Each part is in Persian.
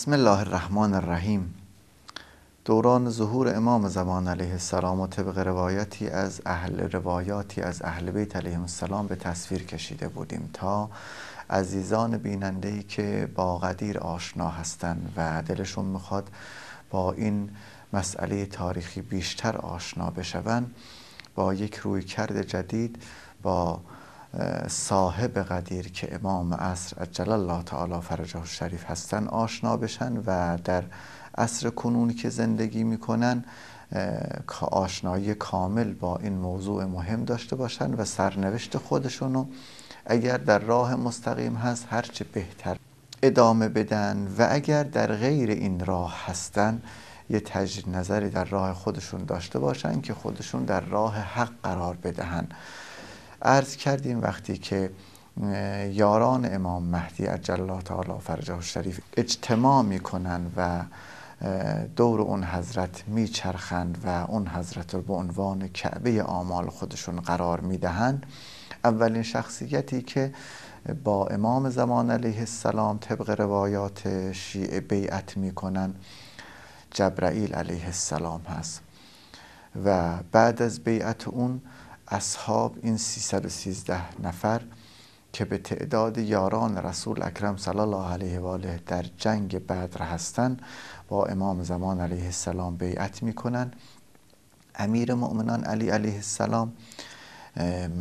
بسم الله الرحمن الرحیم دوران ظهور امام زمان علیه السلام و طبق از اهل روایاتی از اهل بیت علیهم السلام به تصویر کشیده بودیم تا عزیزان ای که با قدیر آشنا هستند و دلشون میخواد با این مسئله تاریخی بیشتر آشنا بشون با یک رویکرد جدید با صاحب قدیر که امام عصر عجل الله تعالی فرجه شریف هستن آشنا بشن و در عصر کنون که زندگی میکنن آشنایی کامل با این موضوع مهم داشته باشن و سرنوشت خودشونو اگر در راه مستقیم هست هرچه بهتر ادامه بدن و اگر در غیر این راه هستن یه تجدید نظری در راه خودشون داشته باشن که خودشون در راه حق قرار بدهن عرض کردیم وقتی که یاران امام مهدی عجل الله تعالی فرجه شریف اجتماع میکنن و دور اون حضرت میچرخند و اون حضرت رو به عنوان کعبه آمال خودشون قرار میدهند اولین شخصیتی که با امام زمان علیه السلام طبق روایات شیعه بیعت میکنن جبرائیل علیه السلام هست و بعد از بیعت اون اصحاب این سیزده نفر که به تعداد یاران رسول اکرم صلی الله علیه و آله در جنگ بدر هستند با امام زمان علیه السلام بیعت میکنند امیر مؤمنان علی علیه السلام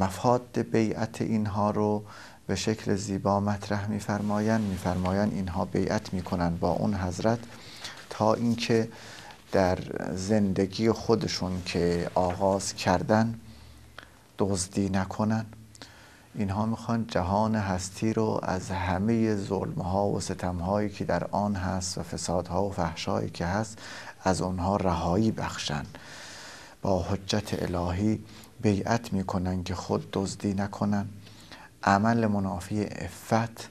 مفاد بیعت اینها رو به شکل زیبا مطرح میفرمایند میفرمایند اینها بیعت میکنن با اون حضرت تا اینکه در زندگی خودشون که آغاز کردن دزدی نکنن اینها میخوان جهان هستی رو از همه ظلم ها و ستم هایی که در آن هست و فساد ها و فحشایی که هست از آنها رهایی بخشن با حجت الهی بیعت میکنن که خود دزدی نکنن عمل منافی افت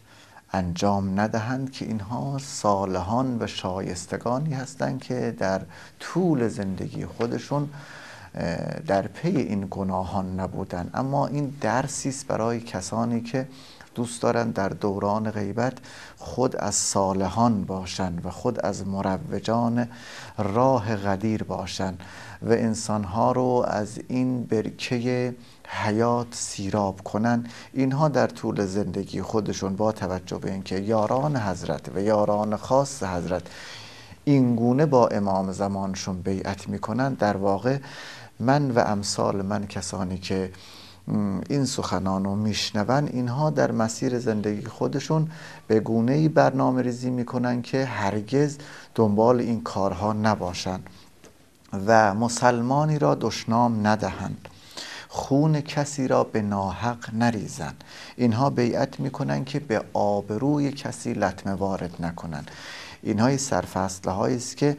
انجام ندهند که اینها صالحان و شایستگانی هستند که در طول زندگی خودشون در پی این گناهان نبودن اما این درسی است برای کسانی که دوست دارند در دوران غیبت خود از صالحان باشند و خود از مروجان راه غدیر باشند و انسانها رو از این برکه حیات سیراب کنند، اینها در طول زندگی خودشون با توجه به اینکه یاران حضرت و یاران خاص حضرت اینگونه با امام زمانشون بیعت میکنند در واقع من و امثال من کسانی که این سخنان رو میشنون اینها در مسیر زندگی خودشون به گونه ای برنامه ریزی میکنن که هرگز دنبال این کارها نباشند و مسلمانی را دشنام ندهند خون کسی را به ناحق نریزند اینها بیعت میکنند که به آبروی کسی لطمه وارد نکنند اینها سرفصله است که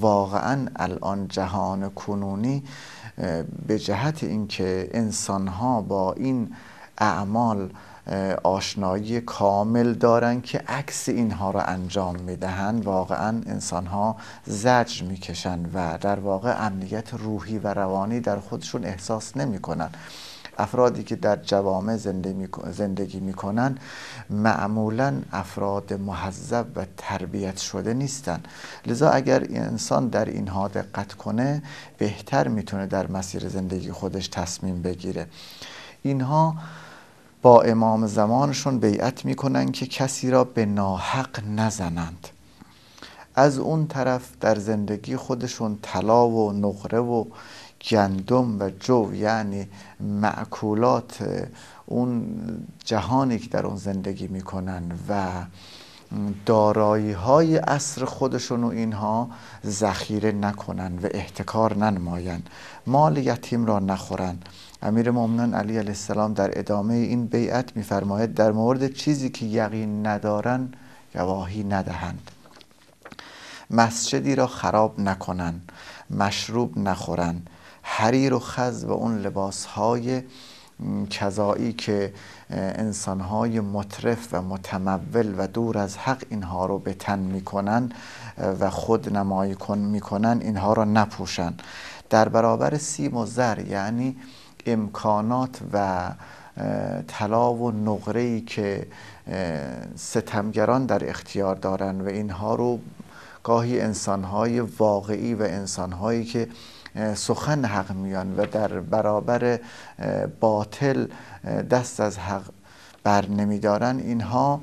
واقعا الان جهان کنونی به جهت اینکه ها با این اعمال آشنایی کامل دارن که عکس اینها را انجام میدهند، واقعا انسان ها زجر میکشند و در واقع امنیت روحی و روانی در خودشون احساس کنند افرادی که در جوامع زندگی میکنن معمولا افراد محذب و تربیت شده نیستن لذا اگر انسان در اینها دقت کنه بهتر میتونه در مسیر زندگی خودش تصمیم بگیره اینها با امام زمانشون بیعت میکنن که کسی را به ناحق نزنند از اون طرف در زندگی خودشون طلا و نقره و گندم و جو یعنی معکولات اون جهانی که در اون زندگی میکنن و دارایی های اصر خودشون و اینها ذخیره نکنن و احتکار ننماین مال یتیم را نخورن امیر مؤمنان علی علیه السلام در ادامه این بیعت میفرماید در مورد چیزی که یقین ندارن گواهی ندهند مسجدی را خراب نکنند مشروب نخورند حریر و خز و اون لباس های کذایی که انسان های مطرف و متمول و دور از حق اینها رو به تن میکنن و خود نمایی کن میکنن اینها رو نپوشن در برابر سیم و زر یعنی امکانات و طلا و نقره که ستمگران در اختیار دارن و اینها رو گاهی های واقعی و انسان هایی که سخن حق میان و در برابر باطل دست از حق بر نمیدارن اینها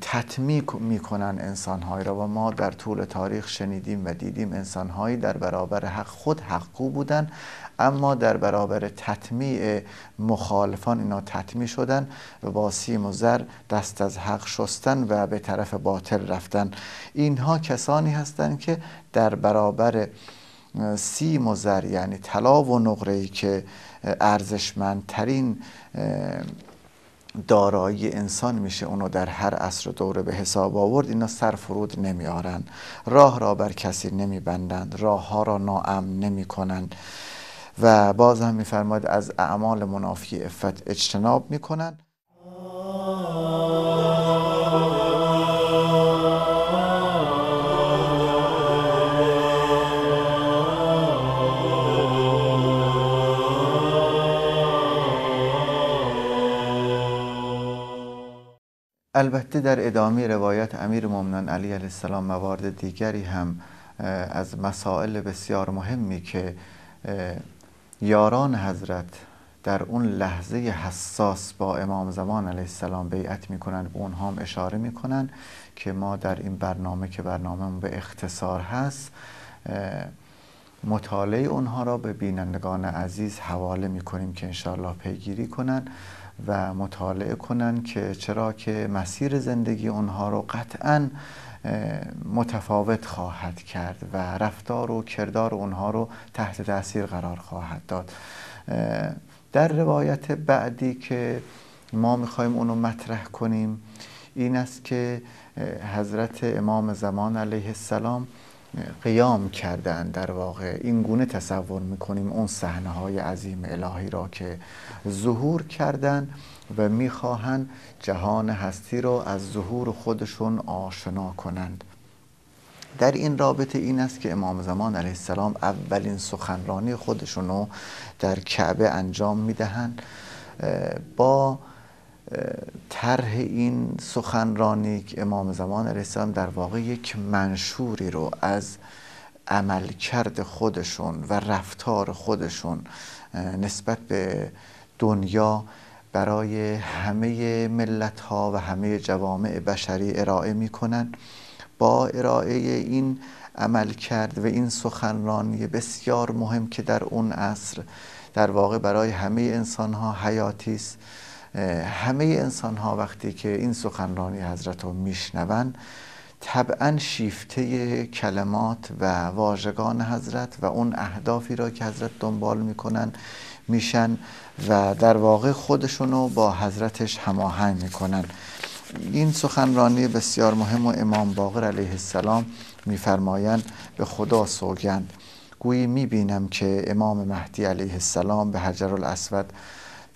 تطمی میکنن انسانهایی را و ما در طول تاریخ شنیدیم و دیدیم انسانهایی در برابر حق خود حقو بودن اما در برابر تطمیع مخالفان اینا تطمیع شدن و با سیم و زر دست از حق شستن و به طرف باطل رفتن اینها کسانی هستند که در برابر سیم و زر یعنی طلا و نقره که ارزشمندترین دارایی انسان میشه اونو در هر عصر و دوره به حساب آورد اینا سرفرود نمیارن راه را بر کسی نمیبندند راه ها را ناامن نمیکنند و باز هم میفرماید از اعمال منافی افت اجتناب میکنند البته در ادامه روایت امیر ممنون علی علیه السلام موارد دیگری هم از مسائل بسیار مهمی که یاران حضرت در اون لحظه حساس با امام زمان علیه السلام بیعت کنند به اونها هم اشاره کنند که ما در این برنامه که برنامه به اختصار هست مطالعه اونها را به بینندگان عزیز حواله می کنیم که انشاءالله پیگیری کنند و مطالعه کنند که چرا که مسیر زندگی اونها رو قطعا متفاوت خواهد کرد و رفتار و کردار اونها رو تحت تاثیر قرار خواهد داد در روایت بعدی که ما میخوایم اونو مطرح کنیم این است که حضرت امام زمان علیه السلام قیام کردن در واقع این گونه تصور میکنیم اون صحنه های عظیم الهی را که ظهور کردن و میخواهند جهان هستی را از ظهور خودشون آشنا کنند در این رابطه این است که امام زمان علیه السلام اولین سخنرانی خودشون رو در کعبه انجام میدهند با طرح این سخنرانی که امام زمان علیه در واقع یک منشوری رو از عملکرد خودشون و رفتار خودشون نسبت به دنیا برای همه ملت ها و همه جوامع بشری ارائه می کنند با ارائه این عمل کرد و این سخنرانی بسیار مهم که در اون عصر در واقع برای همه انسان ها حیاتی است همه انسان ها وقتی که این سخنرانی حضرت رو میشنوند طبعا شیفته کلمات و واژگان حضرت و اون اهدافی را که حضرت دنبال میکنن میشن و در واقع رو با حضرتش هماهنگ میکنن این سخنرانی بسیار مهم و امام باقر علیه السلام میفرمایند به خدا سوگند گویی میبینم که امام مهدی علیه السلام به حجر الاسود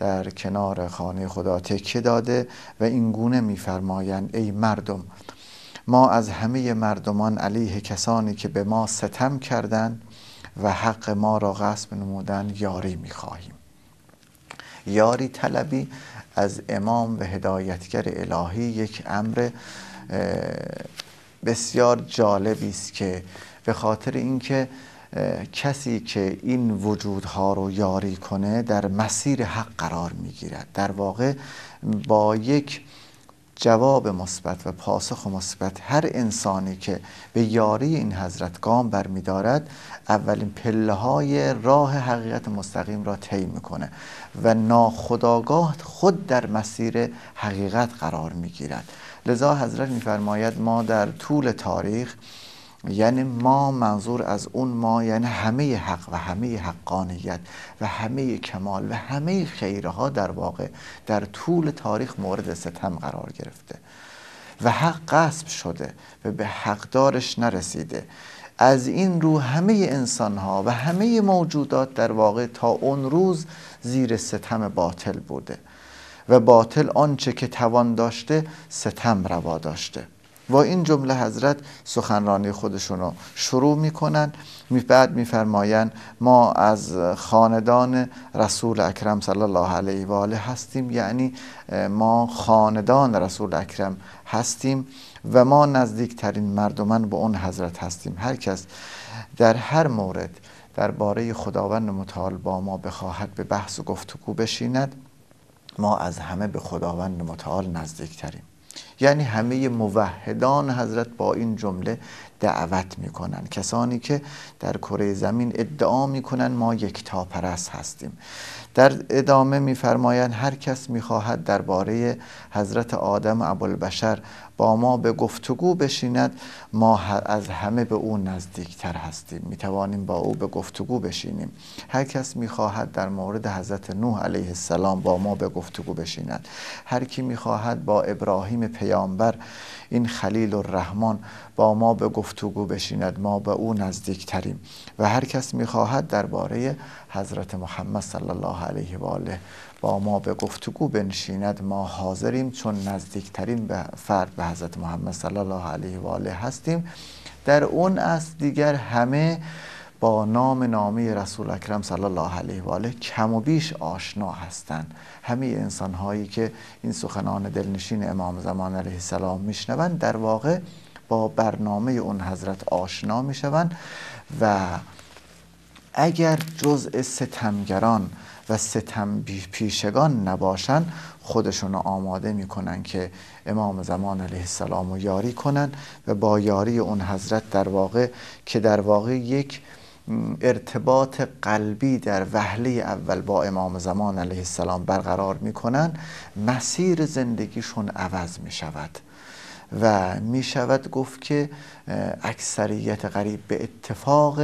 در کنار خانه خدا تکه داده و این گونه میفرمایند ای مردم ما از همه مردمان علیه کسانی که به ما ستم کردند و حق ما را غصب نمودن یاری میخواهیم یاری طلبی از امام و هدایتگر الهی یک امر بسیار جالبی است که به خاطر اینکه کسی که این وجودها رو یاری کنه در مسیر حق قرار میگیرد در واقع با یک جواب مثبت و پاسخ مثبت هر انسانی که به یاری این حضرت گام برمیدارد اولین پله های راه حقیقت مستقیم را طی میکنه و ناخداگاه خود در مسیر حقیقت قرار میگیرد لذا حضرت میفرماید ما در طول تاریخ یعنی ما منظور از اون ما یعنی همه حق و همه حقانیت و همه کمال و همه خیرها در واقع در طول تاریخ مورد ستم قرار گرفته و حق قصب شده و به حقدارش نرسیده از این رو همه انسان ها و همه موجودات در واقع تا اون روز زیر ستم باطل بوده و باطل آنچه که توان داشته ستم روا داشته و این جمله حضرت سخنرانی خودشون رو شروع میکنن می بعد میفرمایند ما از خاندان رسول اکرم صلی الله علیه و آله هستیم یعنی ما خاندان رسول اکرم هستیم و ما نزدیکترین مردمان به اون حضرت هستیم هر کس در هر مورد درباره خداوند متعال با ما بخواهد به بحث و گفتگو بشیند ما از همه به خداوند متعال نزدیکتریم یعنی همه موحدان حضرت با این جمله دعوت میکنن کسانی که در کره زمین ادعا میکنن ما یکتا پرست هستیم در ادامه میفرمایند هر کس میخواهد درباره حضرت آدم ابوالبشر با ما به گفتگو بشیند ما از همه به او نزدیکتر هستیم می توانیم با او به گفتگو بشینیم هر کس می خواهد در مورد حضرت نوح علیه السلام با ما به گفتگو بشیند هر کی می خواهد با ابراهیم پیامبر این خلیل الرحمن با ما به گفتگو بشیند ما به او نزدیکتریم و هر کس می خواهد درباره حضرت محمد صلی الله علیه و آله با ما به گفتگو بنشیند ما حاضریم چون نزدیکترین به فرد به حضرت محمد صلی الله علیه و آله هستیم در اون است دیگر همه با نام نامی رسول اکرم صلی الله علیه و آله کم و بیش آشنا هستند همه انسان هایی که این سخنان دلنشین امام زمان علیه السلام میشنوند در واقع با برنامه اون حضرت آشنا میشوند و اگر جزء ستمگران و ستم پیشگان نباشن خودشون آماده میکنن که امام زمان علیه السلام رو یاری کنن و با یاری اون حضرت در واقع که در واقع یک ارتباط قلبی در وهله اول با امام زمان علیه السلام برقرار میکنن مسیر زندگیشون عوض می شود و می شود گفت که اکثریت قریب به اتفاق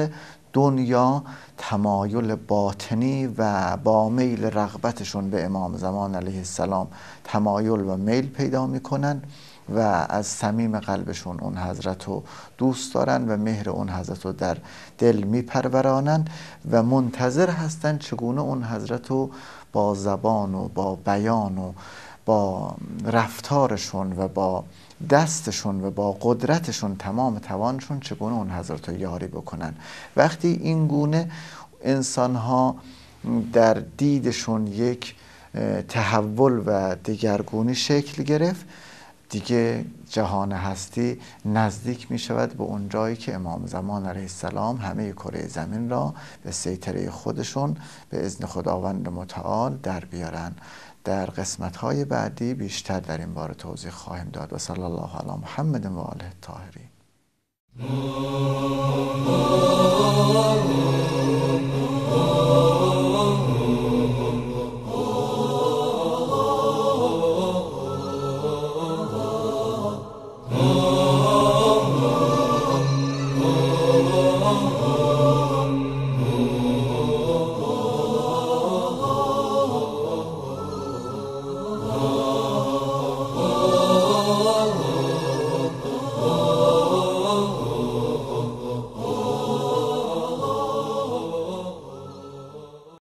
دنیا تمایل باطنی و با میل رغبتشون به امام زمان علیه السلام تمایل و میل پیدا میکنن و از صمیم قلبشون اون حضرت رو دوست دارن و مهر اون حضرت رو در دل میپرورانن و منتظر هستن چگونه اون حضرت رو با زبان و با بیان و با رفتارشون و با دستشون و با قدرتشون تمام توانشون چگونه اون حضرت یاری بکنن وقتی این گونه انسان ها در دیدشون یک تحول و دیگرگونی شکل گرفت دیگه جهان هستی نزدیک می شود به اون جایی که امام زمان علیه السلام همه کره زمین را به سیطره خودشون به اذن خداوند متعال در بیارن در قسمت های بعدی بیشتر در این باره توضیح خواهیم داد و صلی الله علی محمد و آله طاهرین